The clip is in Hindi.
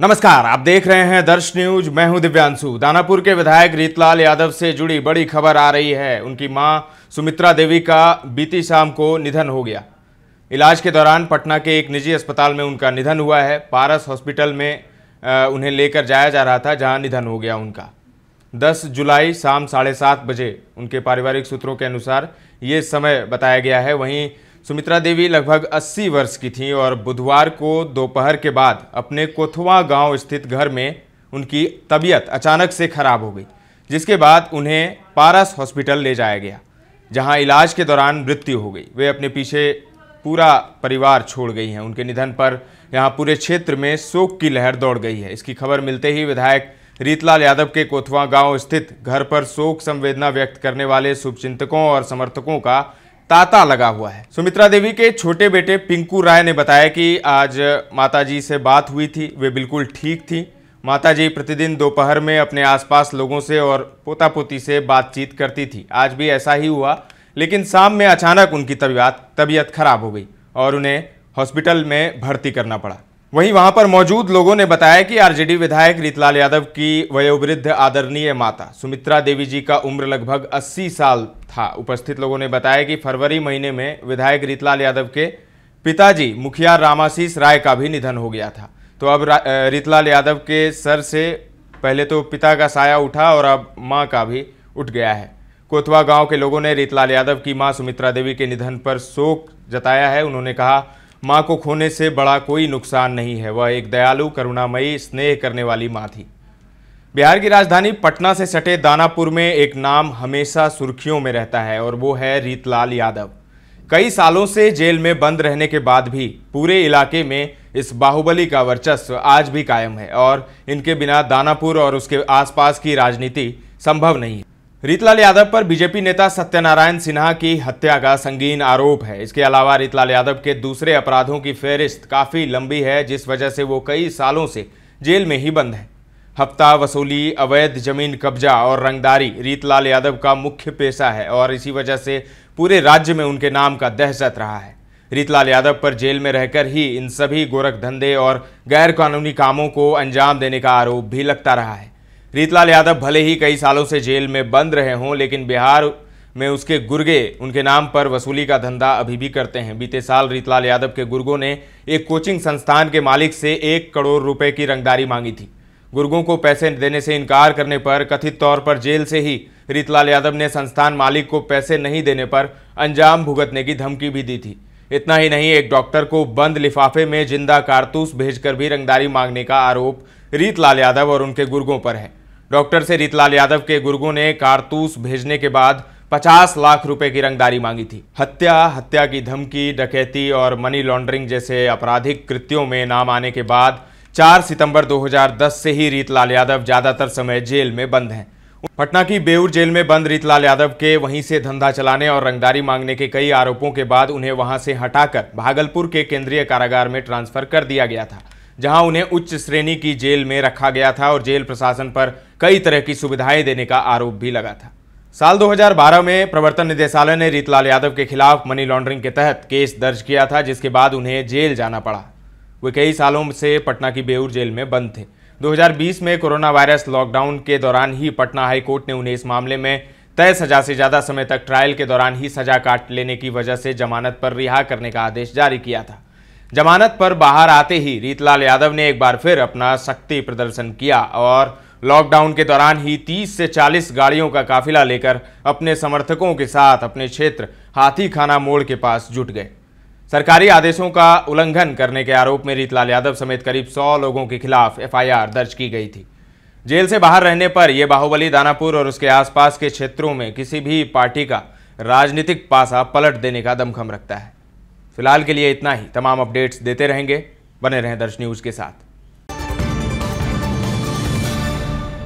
नमस्कार आप देख रहे हैं दर्श न्यूज मैं हूं दिव्यांशु दानापुर के विधायक रीतलाल यादव से जुड़ी बड़ी खबर आ रही है उनकी मां सुमित्रा देवी का बीती शाम को निधन हो गया इलाज के दौरान पटना के एक निजी अस्पताल में उनका निधन हुआ है पारस हॉस्पिटल में उन्हें लेकर जाया जा रहा था जहां निधन हो गया उनका 10 जुलाई शाम साढ़े सात बजे उनके पारिवारिक सूत्रों के अनुसार ये समय बताया गया है वहीं सुमित्रा देवी लगभग 80 वर्ष की थीं और बुधवार को दोपहर के बाद अपने कोथवा गांव स्थित घर में उनकी तबीयत अचानक से खराब हो गई जिसके बाद उन्हें पारस हॉस्पिटल ले जाया गया जहां इलाज के दौरान मृत्यु हो गई वे अपने पीछे पूरा परिवार छोड़ गई हैं उनके निधन पर यहाँ पूरे क्षेत्र में शोक की लहर दौड़ गई है इसकी खबर मिलते ही विधायक रीतलाल यादव के कोथवा गांव स्थित घर पर शोक संवेदना व्यक्त करने वाले शुभचिंतकों और समर्थकों का ताता लगा हुआ है सुमित्रा देवी के छोटे बेटे पिंकू राय ने बताया कि आज माताजी से बात हुई थी वे बिल्कुल ठीक थी माताजी प्रतिदिन दोपहर में अपने आसपास लोगों से और पोता पोती से बातचीत करती थी आज भी ऐसा ही हुआ लेकिन शाम में अचानक उनकी तबियत तबीयत खराब हो गई और उन्हें हॉस्पिटल में भर्ती करना पड़ा वहीं वहां पर मौजूद लोगों ने बताया कि आरजेडी विधायक रीतलाल यादव की वयोवृद्ध आदरणीय माता सुमित्रा देवी जी का उम्र लगभग 80 साल था उपस्थित लोगों ने बताया कि फरवरी महीने में विधायक रीतलाल यादव के पिताजी मुखिया रामाशीष राय का भी निधन हो गया था तो अब रीतलाल यादव के सर से पहले तो पिता का साया उठा और अब माँ का भी उठ गया है कोतवा गाँव के लोगों ने रीतलाल यादव की माँ सुमित्रा देवी के निधन पर शोक जताया है उन्होंने कहा माँ को खोने से बड़ा कोई नुकसान नहीं है वह एक दयालु करुणामयी स्नेह करने वाली माँ थी बिहार की राजधानी पटना से सटे दानापुर में एक नाम हमेशा सुर्खियों में रहता है और वो है रीतलाल यादव कई सालों से जेल में बंद रहने के बाद भी पूरे इलाके में इस बाहुबली का वर्चस्व आज भी कायम है और इनके बिना दानापुर और उसके आसपास की राजनीति संभव नहीं है रीतलाल यादव पर बीजेपी नेता सत्यनारायण सिन्हा की हत्या का संगीन आरोप है इसके अलावा रीतलाल यादव के दूसरे अपराधों की फेरिस्त काफ़ी लंबी है जिस वजह से वो कई सालों से जेल में ही बंद है हफ्ता वसूली अवैध जमीन कब्जा और रंगदारी रीतलाल यादव का मुख्य पेशा है और इसी वजह से पूरे राज्य में उनके नाम का दहशत रहा है रीतलाल यादव पर जेल में रहकर ही इन सभी गोरख धंधे और गैरकानूनी कामों को अंजाम देने का आरोप भी लगता रहा है रीतलाल यादव भले ही कई सालों से जेल में बंद रहे हों लेकिन बिहार में उसके गुर्गे उनके नाम पर वसूली का धंधा अभी भी करते हैं बीते साल रीतलाल यादव के गुर्गों ने एक कोचिंग संस्थान के मालिक से एक करोड़ रुपए की रंगदारी मांगी थी गुर्गों को पैसे देने से इनकार करने पर कथित तौर पर जेल से ही रीतलाल यादव ने संस्थान मालिक को पैसे नहीं देने पर अंजाम भुगतने की धमकी भी दी थी इतना ही नहीं एक डॉक्टर को बंद लिफाफे में जिंदा कारतूस भेजकर भी रंगदारी मांगने का आरोप रीतलाल यादव और उनके गुर्गों पर है डॉक्टर से रीतलाल यादव के गुर्गो ने कारतूस भेजने के बाद 50 लाख रुपए की रंगदारी मांगी थी हत्या हत्या की धमकी डकैती और मनी लॉन्ड्रिंग जैसे आपराधिक कृत्यों में नाम आने के बाद 4 सितंबर 2010 से ही रीतलाल यादव ज़्यादातर समय जेल में बंद हैं पटना की बेऊर जेल में बंद रीतलाल यादव के वहीं से धंधा चलाने और रंगदारी मांगने के कई आरोपों के बाद उन्हें वहां से हटाकर भागलपुर के केंद्रीय कारागार में ट्रांसफर कर दिया गया था जहां उन्हें उच्च श्रेणी की जेल में रखा गया था और जेल प्रशासन पर कई तरह की सुविधाएं देने का आरोप भी लगा था साल 2012 में प्रवर्तन निदेशालय ने रीतलाल यादव के खिलाफ मनी लॉन्ड्रिंग के तहत केस दर्ज किया था जिसके बाद उन्हें जेल जाना पड़ा वे कई सालों से पटना की बेऊर जेल में बंद थे 2020 में कोरोना वायरस लॉकडाउन के दौरान ही पटना हाईकोर्ट ने उन्हें इस मामले में तय सजा से ज़्यादा समय तक ट्रायल के दौरान ही सजा काट लेने की वजह से जमानत पर रिहा करने का आदेश जारी किया था जमानत पर बाहर आते ही रीतलाल यादव ने एक बार फिर अपना शक्ति प्रदर्शन किया और लॉकडाउन के दौरान ही 30 से 40 गाड़ियों का काफिला लेकर अपने समर्थकों के साथ अपने क्षेत्र हाथीखाना मोड़ के पास जुट गए सरकारी आदेशों का उल्लंघन करने के आरोप में रीतलाल यादव समेत करीब 100 लोगों के खिलाफ एफआईआर दर्ज की गई थी जेल से बाहर रहने पर यह बाहुबली दानापुर और उसके आसपास के क्षेत्रों में किसी भी पार्टी का राजनीतिक पासा पलट देने का दमखम रखता है फिलहाल के लिए इतना ही तमाम अपडेट्स देते रहेंगे बने रहें दर्श न्यूज़ के साथ